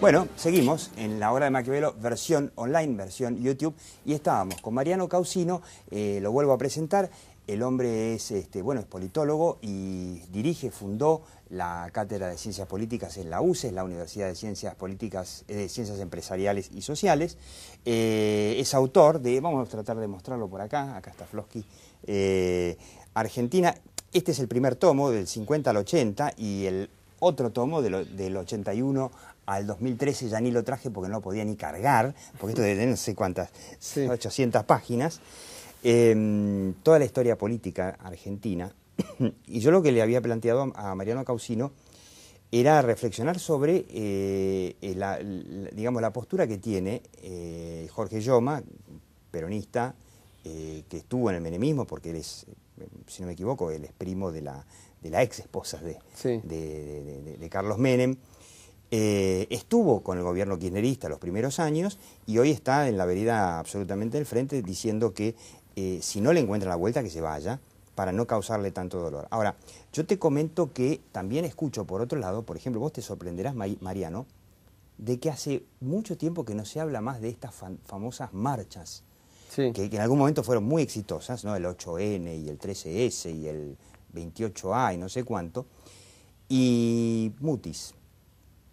Bueno, seguimos en la hora de Maquiavelo, versión online, versión YouTube, y estábamos con Mariano Causino, eh, lo vuelvo a presentar. El hombre es, este, bueno, es politólogo y dirige, fundó la Cátedra de Ciencias Políticas en la UCES, la Universidad de Ciencias Políticas, eh, de Ciencias Empresariales y Sociales. Eh, es autor de, vamos a tratar de mostrarlo por acá, acá está Flosky, Argentina. Este es el primer tomo del 50 al 80 y el otro tomo del del 81 al 2013 ya ni lo traje porque no podía ni cargar, porque esto de no sé cuántas, 800 páginas. Em, toda la historia política argentina. y yo lo que le había planteado a Mariano Causino era reflexionar sobre eh, eh, la, digamos, la postura que tiene eh, Jorge Yoma peronista, que estuvo en el menemismo, porque él es, si no me equivoco, él es primo de la, de la ex esposa de Carlos Menem, eh, estuvo con el gobierno kirchnerista los primeros años y hoy está en la vereda absolutamente del frente diciendo que eh, si no le encuentra la vuelta que se vaya para no causarle tanto dolor. Ahora, yo te comento que también escucho por otro lado, por ejemplo, vos te sorprenderás, Mariano, de que hace mucho tiempo que no se habla más de estas famosas marchas, que, en algún momento fueron muy exitosas, ¿no? el 8N y el 13S y el 28A y no sé cuánto, y mutis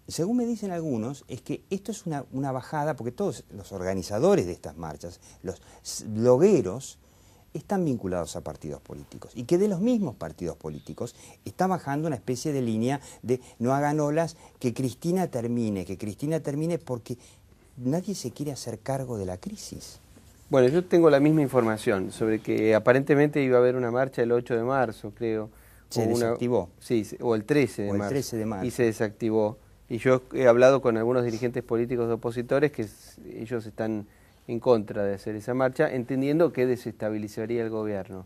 según me dicen algunos, es que esto es una, bajada, porque todos los organizadores de estas marchas, los blogueros, están vinculados a partidos políticos y que de los mismos partidos políticos está bajando una especie de línea de no hagan olas, que Cristina termine, que Cristina termine porque nadie se quiere hacer cargo de la crisis. Bueno, yo tengo la misma información sobre que aparentemente iba a haber una marcha el 8 de marzo, creo. Se desactivó. sí, o el 13 de marzo. Y se desactivó. Y yo he hablado con algunos dirigentes políticos de opositores que ellos están en contra de hacer esa marcha, entendiendo que desestabilizaría el gobierno.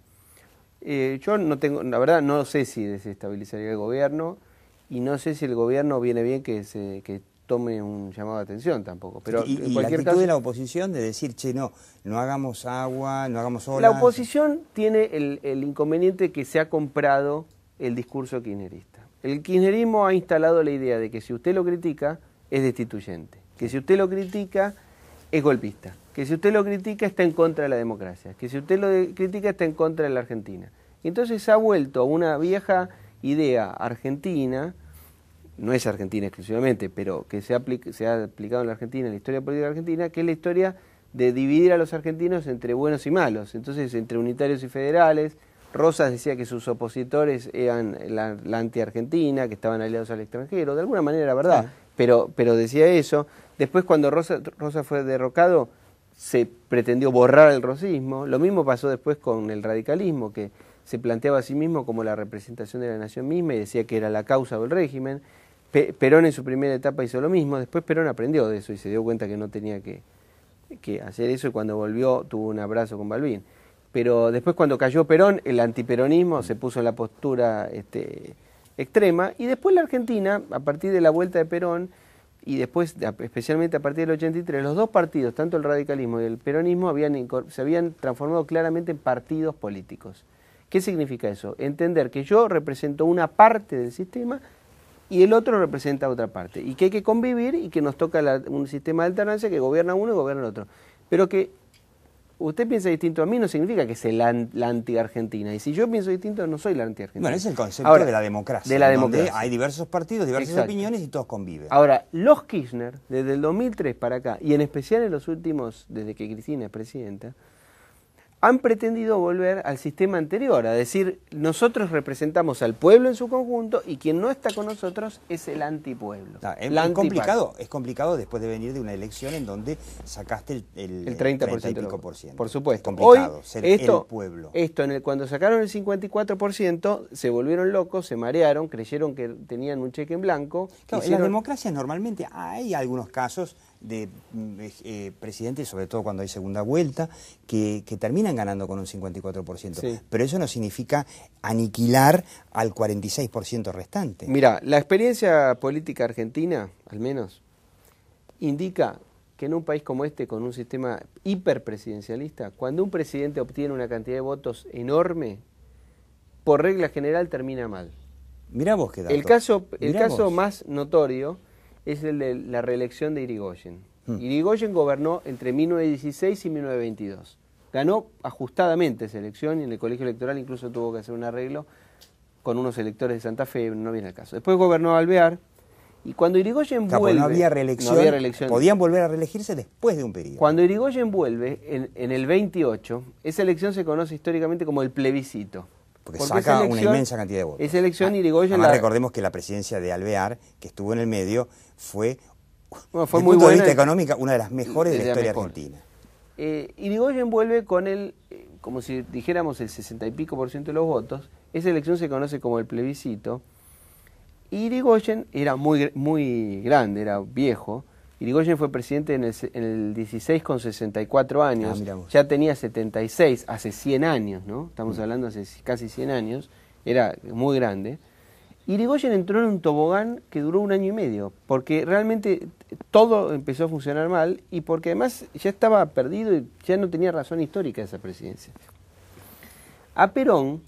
Eh, yo no tengo, la verdad, no sé si desestabilizaría el gobierno y no sé si el gobierno viene bien que se tome un llamado de atención tampoco. Pero cualquier la actitud de la oposición de decir, che, no, no hagamos agua, no hagamos olas. La oposición tiene el, el inconveniente que se ha comprado el discurso kirchnerista. El kirchnerismo ha instalado la idea de que si usted lo critica, es destituyente, que si usted lo critica, es golpista, que si usted lo critica, está en contra de la democracia, que si usted lo critica, está en contra de la Argentina. Y entonces ha vuelto a una vieja idea argentina, no es argentina exclusivamente, pero que se ha, se ha aplicado en la Argentina, en la historia política argentina, que es la historia de dividir a los argentinos entre buenos y malos, entonces entre unitarios y federales, Rosas decía que sus opositores eran la, anti-argentina, que estaban aliados al extranjero, de alguna manera, ¿verdad? Pero, pero decía eso. Después, cuando Rosa, fue derrocado, se pretendió borrar el rosismo. Lo mismo pasó después con el radicalismo, que se planteaba a sí mismo como la representación de la nación misma y decía que era la causa del régimen. Perón en su primera etapa hizo lo mismo, después Perón aprendió de eso y se dio cuenta que no tenía que, que hacer eso y cuando volvió tuvo un abrazo con Balbín pero después cuando cayó Perón, el antiperonismo se puso en la postura este, extrema, y después la Argentina, a partir de la vuelta de Perón, y después, especialmente a partir del 83, los dos partidos, tanto el radicalismo y el peronismo, se habían transformado claramente en partidos políticos. ¿Qué significa eso? Entender que yo represento una parte del sistema y el otro representa otra parte, y que hay que convivir y que nos toca un sistema de alternancia que gobierna uno y gobierna el otro, pero que usted piensa distinto a mí no significa que sea la, anti-Argentina. Y si yo pienso distinto, no soy la anti-Argentina. Bueno, es el concepto de la democracia. De la democracia. hay diversos partidos, diversas opiniones y todos conviven. Ahora, los Kirchner, desde el 2003 para acá, y en especial en los últimos, desde que Cristina es presidenta, han pretendido volver al sistema anterior, a decir, nosotros representamos al pueblo en su conjunto y quien no está con nosotros es el antipueblo. Ah, es, complicado, es complicado después de venir de una elección en donde sacaste el, el, 30%. por, supuesto. complicado ser el pueblo. Esto, en el, cuando sacaron el 54%, se volvieron locos, se marearon, creyeron que tenían un cheque en blanco. En las democracias normalmente hay algunos casos de eh, presidentes, sobre todo cuando hay segunda vuelta, que, terminan ganando con un 54%. Pero eso no significa aniquilar al 46% restante. Mira, la experiencia política argentina, al menos, indica que en un país como este, con un sistema hiperpresidencialista, cuando un presidente obtiene una cantidad de votos enorme, por regla general termina mal. Mirá vos qué dato. El caso, el caso más notorio es el de la reelección de Irigoyen. Mm. Irigoyen gobernó entre 1916 y 1922. Ganó ajustadamente esa elección y en el colegio electoral incluso tuvo que hacer un arreglo con unos electores de Santa Fe, no viene el caso. Después gobernó Alvear y cuando Irigoyen vuelve... No había, reelección, podían volver a reelegirse después de un periodo. Cuando Irigoyen vuelve, en, en el 28, esa elección se conoce históricamente como el plebiscito. Porque, saca una inmensa cantidad de votos. Esa elección ah, Irigoyen... recordemos que la presidencia de Alvear, que estuvo en el medio, fue, muy bonita económica, una de las mejores de la historia argentina. Eh, Irigoyen vuelve con el, eh, como si dijéramos el 60 y pico por ciento de los votos. Esa elección se conoce como el plebiscito. Irigoyen era muy, muy grande, era viejo. Irigoyen fue presidente en el, en el 16 con 64 ah, años. ya tenía 76, hace 100 años, ¿no? Estamos mm. hablando hace casi 100 años. Era muy grande. Irigoyen entró en un tobogán que duró un año y medio, porque realmente todo empezó a funcionar mal y porque además ya estaba perdido y ya no tenía razón histórica esa presidencia. A Perón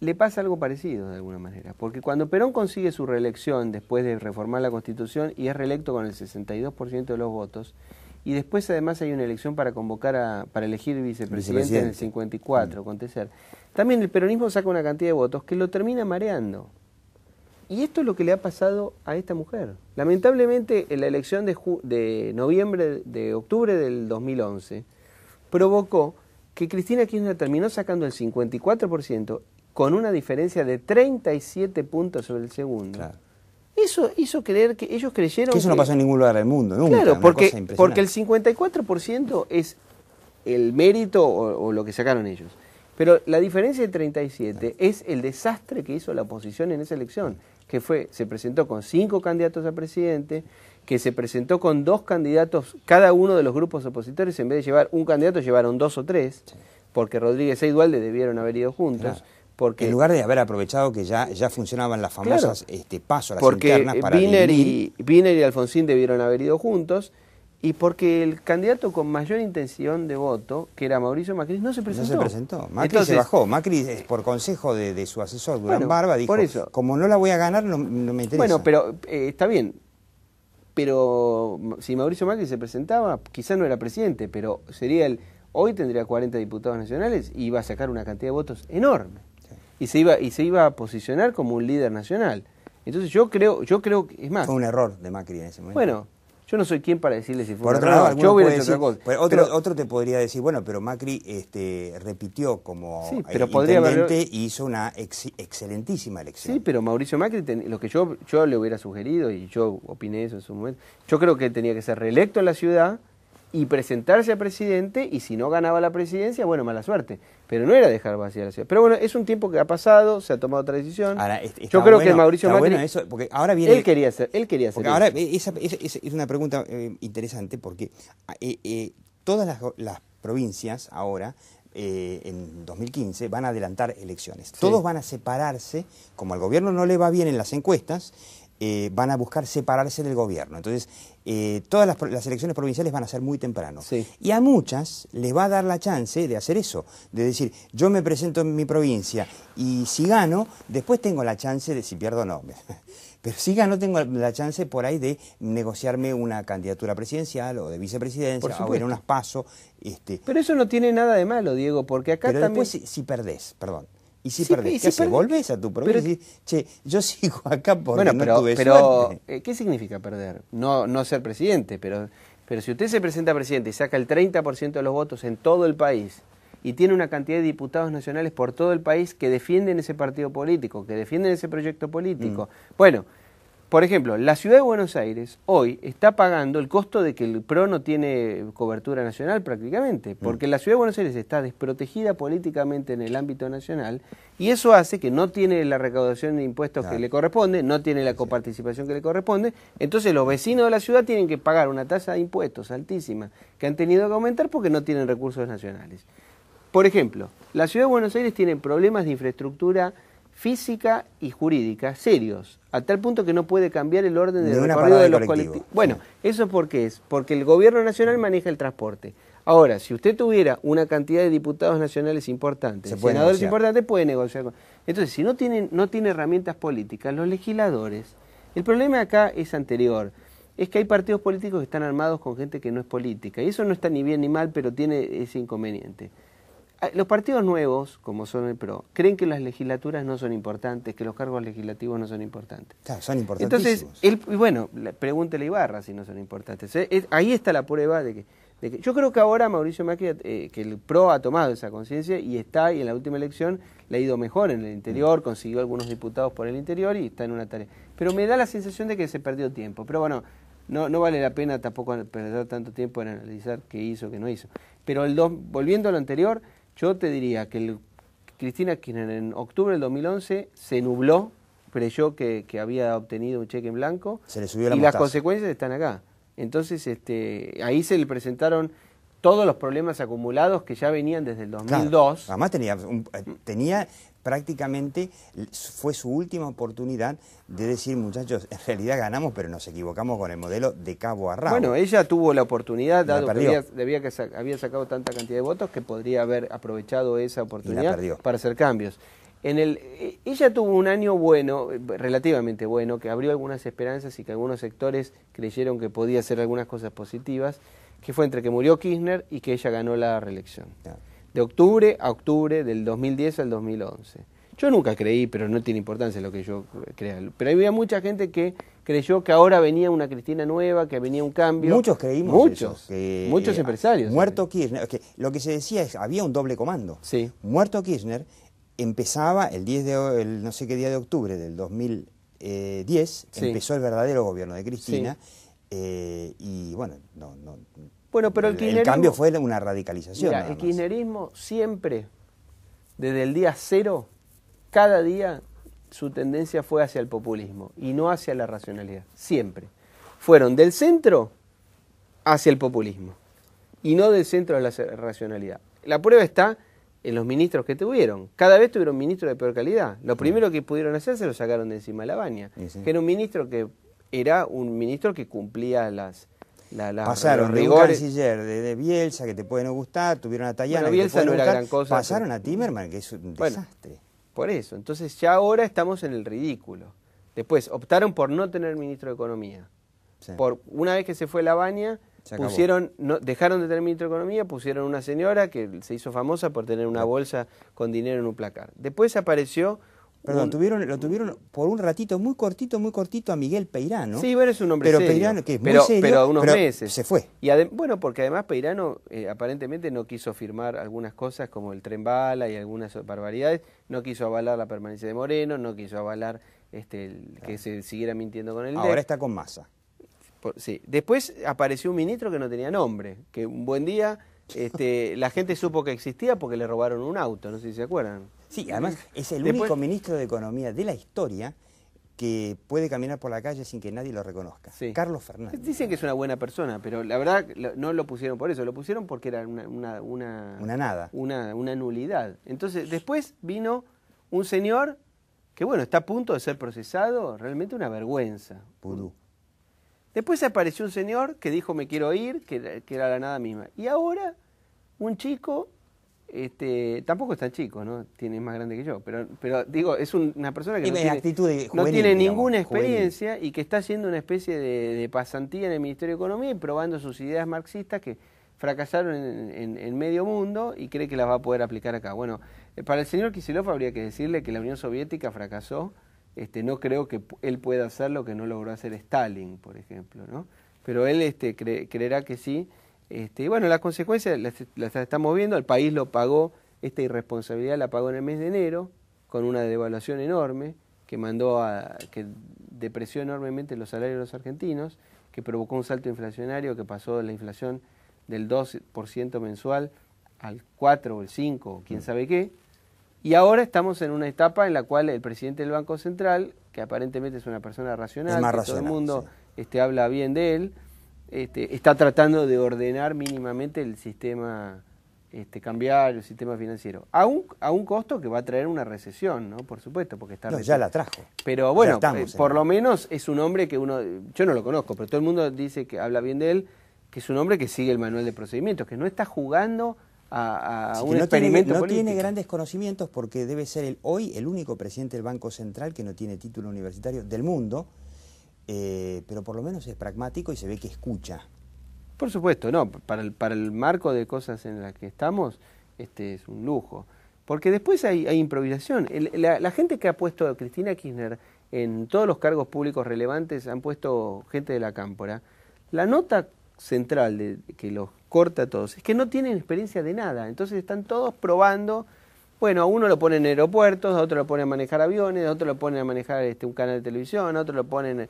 le pasa algo parecido de alguna manera, porque cuando Perón consigue su reelección después de reformar la Constitución y es reelecto con el 62% de los votos, y después además hay una elección para convocar a, para elegir vicepresidente, en el 54, mm. acontecer. También el peronismo saca una cantidad de votos que lo termina mareando. Y esto es lo que le ha pasado a esta mujer. Lamentablemente, en la elección de, noviembre, de octubre del 2011, provocó que Cristina Kirchner terminó sacando el 54% con una diferencia de 37 puntos sobre el segundo. Eso hizo creer que ellos creyeron que eso no pasó en ningún lugar del mundo, nunca. Claro, porque, porque el 54% es el mérito o, lo que sacaron ellos. Pero la diferencia de 37 es el desastre que hizo la oposición en esa elección que fue, se presentó con cinco candidatos a presidente, que se presentó con dos candidatos, cada uno de los grupos opositores, en vez de llevar un candidato, llevaron dos o tres, porque Rodríguez e debieron haber ido juntos. Porque, en lugar de haber aprovechado que ya, ya funcionaban las famosas este, pasos, las porque internas para y, y Alfonsín debieron haber ido juntos, y porque el candidato con mayor intención de voto, que era Mauricio Macri, no se presentó. No se presentó. Macri se bajó. Macri, por consejo de, su asesor, Durán Barba, dijo, como no la voy a ganar, no, me interesa. Bueno, pero eh, está bien. Pero si Mauricio Macri se presentaba, quizás no era presidente, pero sería el... Hoy tendría 40 diputados nacionales y iba a sacar una cantidad de votos enorme. Y, se iba, y se iba a posicionar como un líder nacional. Entonces yo creo, yo creo que, es más... Fue un error de Macri en ese momento. Bueno, yo no soy quien para decirle si fue Por otro lado, yo hubiera hecho otra cosa. Pues, otro, otro, te podría decir, bueno, pero Macri este, repitió como sí, eh, pero podría hizo una excelentísima elección. Sí, pero Mauricio Macri, lo que yo, yo le hubiera sugerido, y yo opiné eso en su momento, yo creo que tenía que ser reelecto en la ciudad y presentarse a presidente y si no ganaba la presidencia, bueno, mala suerte. Pero no era dejar vacía la ciudad. Pero bueno, es un tiempo que ha pasado, se ha tomado otra decisión. Yo creo que Mauricio Macri... eso, porque ahora viene... Él quería hacer, él quería Ahora, esa, es una pregunta eh, interesante porque eh, eh, todas las, provincias ahora en 2015 van a adelantar elecciones. Todos van a separarse, como al gobierno no le va bien en las encuestas, eh, van a buscar separarse del gobierno. Entonces, eh, todas las, elecciones provinciales van a ser muy temprano. Y a muchas les va a dar la chance de hacer eso, de decir, yo me presento en mi provincia y si gano, después tengo la chance de si pierdo o no. Pero si gano, tengo la chance por ahí de negociarme una candidatura presidencial o de vicepresidencia o en unas pasos. Este. Pero eso no tiene nada de malo, Diego, porque acá Pero también... Después, si perdés, perdón, y si perdés, ¿qué Volvés a tu provincia pero, che, yo sigo acá porque bueno, pero, pero, eh, ¿Qué significa perder? No, no ser presidente, pero, pero si usted se presenta presidente y saca el 30% de los votos en todo el país y tiene una cantidad de diputados nacionales por todo el país que defienden ese partido político, que defienden ese proyecto político. Mm. Bueno, por ejemplo, la ciudad de Buenos Aires hoy está pagando el costo de que el PRO no tiene cobertura nacional prácticamente, mm. porque la ciudad de Buenos Aires está desprotegida políticamente en el ámbito nacional y eso hace que no tiene la recaudación de impuestos que le corresponde, no tiene la coparticipación que le corresponde, entonces los vecinos de la ciudad tienen que pagar una tasa de impuestos altísima que han tenido que aumentar porque no tienen recursos nacionales. Por ejemplo, la ciudad de Buenos Aires tiene problemas de infraestructura física y jurídica serios, a tal punto que no puede cambiar el orden del de de los colectivos. Bueno, eso porque es, porque el gobierno nacional maneja el transporte. Ahora, si usted tuviera una cantidad de diputados nacionales importantes, senadores importantes, puede negociar. Con... Entonces, si no no tiene herramientas políticas, los legisladores. El problema acá es anterior. Es que hay partidos políticos que están armados con gente que no es política. Y eso no está ni bien ni mal, pero tiene ese inconveniente. Ah, los partidos nuevos, como son el PRO, creen que las legislaturas no son importantes, que los cargos legislativos no son importantes. Claro, son importantes. Entonces, él, bueno, pregúntele a Ibarra si no son importantes. Eh, ahí está la prueba de que, Yo creo que ahora Mauricio Macri, eh, que el PRO ha tomado esa conciencia y está, y en la última elección le ha ido mejor en el interior, mm. consiguió algunos diputados por el interior y está en una tarea. Pero me da la sensación de que se perdió tiempo. Pero bueno, no, no vale la pena tampoco perder tanto tiempo en analizar qué hizo, qué no hizo. Pero el dos, volviendo a lo anterior yo te diría que el, Cristina Kirchner en octubre del 2011 se nubló, creyó que, que había obtenido un cheque en blanco se le y las consecuencias están acá. Entonces, este, ahí se le presentaron todos los problemas acumulados que ya venían desde el 2002. Además tenía, eh, tenía prácticamente fue su última oportunidad de decir, muchachos, en realidad ganamos, pero nos equivocamos con el modelo de cabo a rabo. Bueno, ella tuvo la oportunidad, dado que, había, debía que había sacado tanta cantidad de votos, que podría haber aprovechado esa oportunidad para hacer cambios. En el, eh, ella tuvo un año bueno, eh, relativamente bueno, que abrió algunas esperanzas y que algunos sectores creyeron que podía hacer algunas cosas positivas, que fue entre que murió Kirchner y que ella ganó la reelección de octubre a octubre del 2010 al 2011. Yo nunca creí, pero no tiene importancia lo que yo crea. Pero había mucha gente que creyó que ahora venía una Cristina nueva, que venía un cambio. Muchos creímos. Muchos. muchos eh, empresarios. Muerto Kirchner. lo que se decía es había un doble comando. Sí. Muerto Kirchner empezaba el 10 de no sé qué día de octubre del 2010 empezó el verdadero gobierno de Cristina eh, y bueno no, no bueno, pero el, cambio fue una radicalización. el kirchnerismo siempre, desde el día cero, cada día su tendencia fue hacia el populismo y no hacia la racionalidad. Siempre. Fueron del centro hacia el populismo y no del centro a la racionalidad. La prueba está en los ministros que tuvieron. Cada vez tuvieron ministros de peor calidad. Lo primero que pudieron hacer se lo sacaron de encima de la baña. Que era un ministro que era un ministro que cumplía las, pasaron de de, Bielsa, que te puede no gustar, tuvieron a Tayana, que pasaron a Timmerman que es un desastre. Por eso, entonces ya ahora estamos en el ridículo. Después, optaron por no tener ministro de Economía. Por, una vez que se fue la baña, pusieron, dejaron de tener ministro de Economía, pusieron una señora que se hizo famosa por tener una bolsa con dinero en un placar. Después apareció Perdón, tuvieron, lo tuvieron por un ratito muy cortito, muy cortito a Miguel Peirano. Sí, bueno, es un hombre pero Peirano, que pero, muy unos meses. Se fue. Y bueno, porque además Peirano eh, aparentemente no quiso firmar algunas cosas como el tren bala y algunas barbaridades. No quiso avalar la permanencia de Moreno, no quiso avalar este, que se siguiera mintiendo con el Ahora e está con masa. sí. Después apareció un ministro que no tenía nombre, que un buen día este, la gente supo que existía porque le robaron un auto, no sé si se acuerdan. Sí, además es el único ministro de Economía de la historia que puede caminar por la calle sin que nadie lo reconozca. Carlos Fernández. Dicen que es una buena persona, pero la verdad no lo pusieron por eso, lo pusieron porque era una... nada. Una, nulidad. Entonces después vino un señor que, bueno, está a punto de ser procesado, realmente una vergüenza. Pudú. Después apareció un señor que dijo me quiero ir, que, era la nada misma. Y ahora un chico, este, tampoco es tan chico, ¿no? Tiene más grande que yo, pero, pero digo, es una persona que no tiene, ninguna experiencia y que está haciendo una especie de, pasantía en el Ministerio de Economía y probando sus ideas marxistas que fracasaron en, en, medio mundo y cree que las va a poder aplicar acá. Bueno, eh, para el señor Kisilov habría que decirle que la Unión Soviética fracasó este, no creo que él pueda hacer lo que no logró hacer Stalin, por ejemplo, ¿no? Pero él este, creerá que sí. Este, y bueno, las consecuencias las, estamos viendo, el país lo pagó, esta irresponsabilidad la pagó en el mes de enero, con una devaluación enorme, que mandó a, que depreció enormemente los salarios de los argentinos, que provocó un salto inflacionario que pasó de la inflación del 2% mensual al 4 o el 5, quién mm. sabe qué, y ahora estamos en una etapa en la cual el presidente del Banco Central, que aparentemente es una persona racional, todo el mundo este, habla bien de él, este, está tratando de ordenar mínimamente el sistema este, el sistema financiero. A un, a un costo que va a traer una recesión, ¿no? Por supuesto, porque está... ya la trajo. Pero bueno, eh, por lo menos es un hombre que uno... Yo no lo conozco, pero todo el mundo dice que habla bien de él, que es un hombre que sigue el manual de procedimientos, que no está jugando a, un no experimento tiene, No tiene grandes conocimientos porque debe ser hoy el único presidente del Banco Central que no tiene título universitario del mundo, eh, pero por lo menos es pragmático y se ve que escucha. Por supuesto, no, para el, para el marco de cosas en las que estamos, este es un lujo. Porque después hay, improvisación. la, la, gente que ha puesto a Cristina Kirchner en todos los cargos públicos relevantes han puesto gente de la cámpora. La nota central de, que los corta a todos es que no tienen experiencia de nada. Entonces están todos probando. Bueno, a uno lo ponen en aeropuertos, a otro lo ponen a manejar aviones, a otro lo ponen a manejar este, un canal de televisión, a otro lo ponen.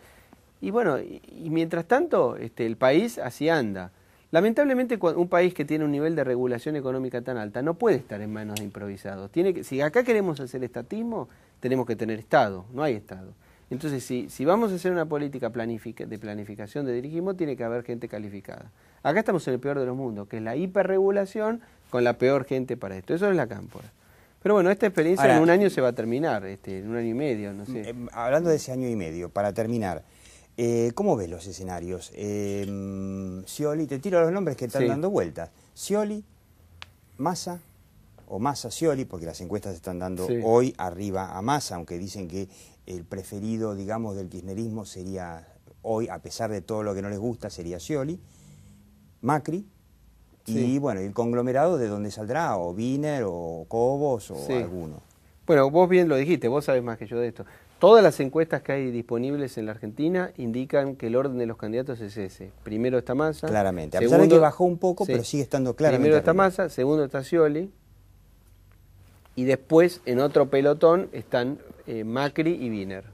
Y bueno, y, y mientras tanto, este, el país así anda. Lamentablemente, un país que tiene un nivel de regulación económica tan alta no puede estar en manos de improvisados. Tiene que, si acá queremos hacer estatismo, tenemos que tener Estado. No hay Estado. Entonces, si, vamos a hacer una política de planificación de dirigimos, tiene que haber gente calificada. Acá estamos en el peor de los mundos, que es la hiperregulación con la peor gente para esto. Eso es la cámpora. Pero bueno, esta experiencia en un año se va a terminar, este, en un año y medio, no sé. Mm, em, hablando de ese año y medio, para terminar, eh, ¿cómo ves los escenarios? Eh, Scioli, te tiro los nombres que están dando vueltas. Scioli, Massa, o más Scioli, porque las encuestas están dando hoy arriba a Massa, aunque dicen que el preferido, digamos, del kirchnerismo sería hoy, a pesar de todo lo que no les gusta, sería Scioli, Macri, y bueno, el conglomerado de dónde saldrá, o Wiener, o Cobos, o alguno. Bueno, vos bien lo dijiste, vos sabés más que yo de esto. Todas las encuestas que hay disponibles en la Argentina indican que el orden de los candidatos es ese. Primero está Massa. Claramente, a pesar de que bajó un poco, pero sigue estando claramente. Primero está Massa, segundo está Scioli, y después en otro pelotón están eh, Macri y Wiener.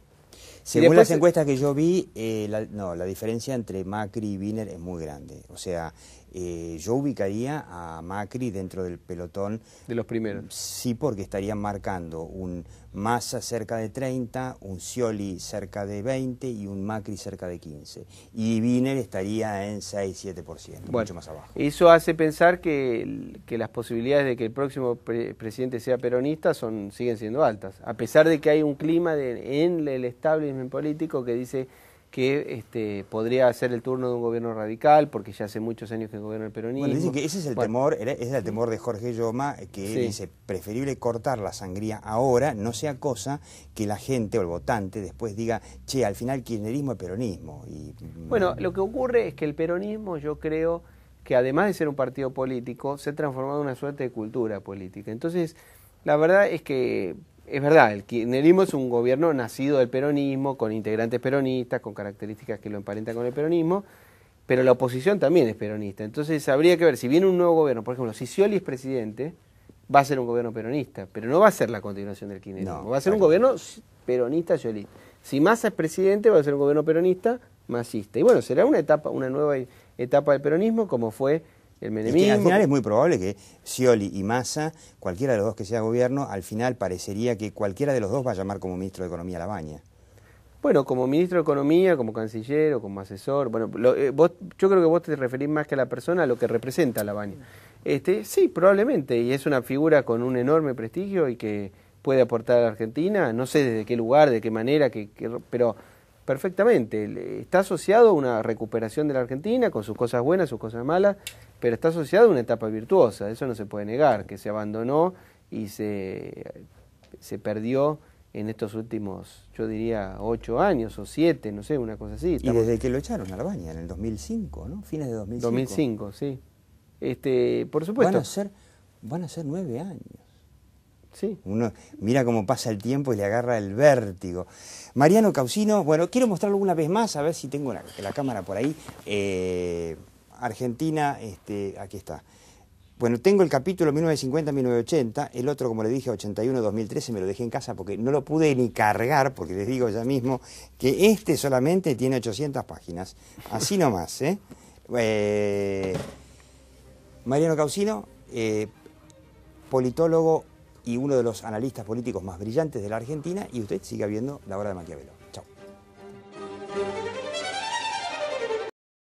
Según las eh, encuestas que yo vi, eh, la, no, la diferencia entre Macri y Wiener es muy grande. O sea, eh, yo ubicaría a Macri dentro del pelotón. De los primeros. Sí, porque estarían marcando un Massa cerca de 30, un Scioli cerca de 20 y un Macri cerca de 15. Y Wiener estaría en 6-7%, mucho más abajo. Eso hace pensar que, que las posibilidades de que el próximo presidente sea peronista son siguen siendo altas, a pesar de que hay un clima en el establishment político que dice que este, podría ser el turno de un gobierno radical, porque ya hace muchos años que gobierna el peronismo. Bueno, dicen que ese es el temor, es el temor de Jorge Yoma, eh, que dice, preferible cortar la sangría ahora, no sea cosa que la gente o el votante después diga, che, al final kirchnerismo es peronismo. Mm, bueno, lo que ocurre es que el peronismo yo creo que además de ser un partido político, se ha transformado en una suerte de cultura política. Entonces, la verdad es que es verdad, el kirchnerismo es un gobierno nacido del peronismo, con integrantes peronistas, con características que lo emparentan con el peronismo, pero la oposición también es peronista. Entonces habría que ver, si viene un nuevo gobierno, por ejemplo, si Scioli es presidente, va a ser un gobierno peronista, pero no va a ser la continuación del kirchnerismo, va a ser un gobierno peronista Scioli. Si Massa es presidente, va a ser un gobierno peronista masista. Y bueno, será una etapa, una nueva etapa del peronismo como fue el al final es muy probable que Scioli y Massa, cualquiera de los dos que sea gobierno, al final parecería que cualquiera de los dos va a llamar como ministro de Economía a baña Bueno, como ministro de Economía, como canciller o como asesor, bueno, eh, yo creo que vos te referís más que a la persona a lo que representa a Labaña. Este, sí, probablemente, y es una figura con un enorme prestigio y que puede aportar a la Argentina, no sé desde qué lugar, de qué manera, pero perfectamente, está asociado a una recuperación de la Argentina con sus cosas buenas, sus cosas malas, pero está asociada a una etapa virtuosa, eso no se puede negar, que se abandonó y se, se perdió en estos últimos, yo diría, ocho años o siete, no sé, una cosa así. Y desde que lo echaron a baña, en el 2005, ¿no? Fines de 2005. 2005, sí. Este, por supuesto. Van a ser, van a ser nueve años. Sí. Uno mira cómo pasa el tiempo y le agarra el vértigo. Mariano Causino, bueno, quiero mostrarlo una vez más, a ver si tengo la, cámara por ahí. Eh, Argentina, este, aquí está. Bueno, tengo el capítulo 1950-1980, el otro, como le dije, 81-2013, me lo dejé en casa porque no lo pude ni cargar, porque les digo ya mismo que este solamente tiene 800 páginas. Así nomás, ¿eh? eh Mariano Causino, eh, politólogo y uno de los analistas políticos más brillantes de la Argentina, y usted sigue viendo la hora de Maquiavelo. Chao.